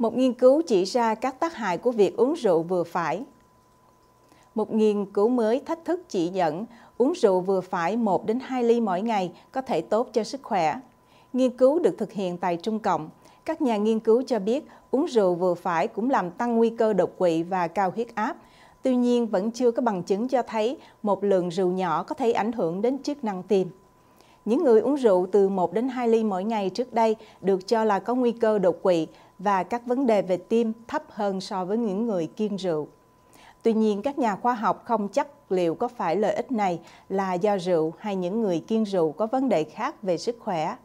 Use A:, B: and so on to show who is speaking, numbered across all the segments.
A: Một nghiên cứu chỉ ra các tác hại của việc uống rượu vừa phải. Một nghiên cứu mới thách thức chỉ dẫn uống rượu vừa phải 1 đến 2 ly mỗi ngày có thể tốt cho sức khỏe. Nghiên cứu được thực hiện tại Trung Cộng. Các nhà nghiên cứu cho biết uống rượu vừa phải cũng làm tăng nguy cơ đột quỵ và cao huyết áp. Tuy nhiên, vẫn chưa có bằng chứng cho thấy một lượng rượu nhỏ có thể ảnh hưởng đến chức năng tim. Những người uống rượu từ 1 đến 2 ly mỗi ngày trước đây được cho là có nguy cơ đột quỵ, và các vấn đề về tim thấp hơn so với những người kiêng rượu. Tuy nhiên, các nhà khoa học không chắc liệu có phải lợi ích này là do rượu hay những người kiêng rượu có vấn đề khác về sức khỏe.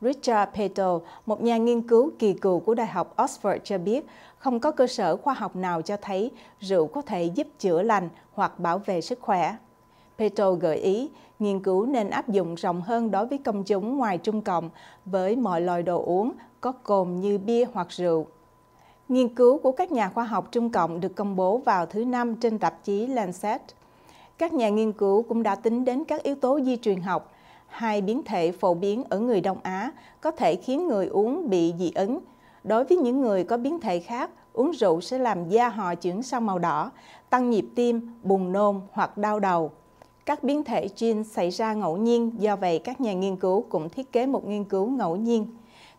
A: Richard Peto, một nhà nghiên cứu kỳ cựu của Đại học Oxford cho biết, không có cơ sở khoa học nào cho thấy rượu có thể giúp chữa lành hoặc bảo vệ sức khỏe. Petro gợi ý nghiên cứu nên áp dụng rộng hơn đối với công chúng ngoài Trung Cộng với mọi loại đồ uống có cồn như bia hoặc rượu. Nghiên cứu của các nhà khoa học Trung Cộng được công bố vào thứ Năm trên tạp chí Lancet. Các nhà nghiên cứu cũng đã tính đến các yếu tố di truyền học. Hai biến thể phổ biến ở người Đông Á có thể khiến người uống bị dị ứng. Đối với những người có biến thể khác, uống rượu sẽ làm da họ chuyển sang màu đỏ, tăng nhịp tim, buồn nôn hoặc đau đầu. Các biến thể gen xảy ra ngẫu nhiên, do vậy các nhà nghiên cứu cũng thiết kế một nghiên cứu ngẫu nhiên.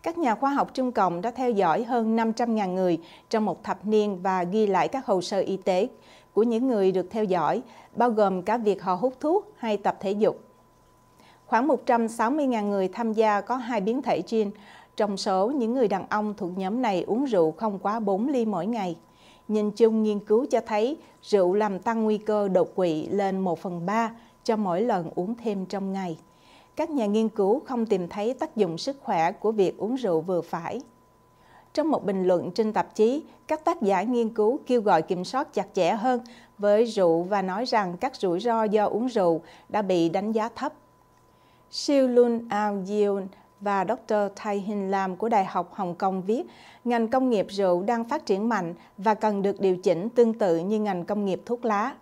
A: Các nhà khoa học Trung Cộng đã theo dõi hơn 500.000 người trong một thập niên và ghi lại các hồ sơ y tế của những người được theo dõi, bao gồm cả việc họ hút thuốc hay tập thể dục. Khoảng 160.000 người tham gia có hai biến thể gen. trong số những người đàn ông thuộc nhóm này uống rượu không quá 4 ly mỗi ngày nhìn chung nghiên cứu cho thấy rượu làm tăng nguy cơ đột quỵ lên 1 phần 3 cho mỗi lần uống thêm trong ngày. Các nhà nghiên cứu không tìm thấy tác dụng sức khỏe của việc uống rượu vừa phải. Trong một bình luận trên tạp chí, các tác giả nghiên cứu kêu gọi kiểm soát chặt chẽ hơn với rượu và nói rằng các rủi ro do uống rượu đã bị đánh giá thấp. Siêu Lun Ao Yeon và Dr. Tai Hin Lam của Đại học Hồng Kông viết, ngành công nghiệp rượu đang phát triển mạnh và cần được điều chỉnh tương tự như ngành công nghiệp thuốc lá.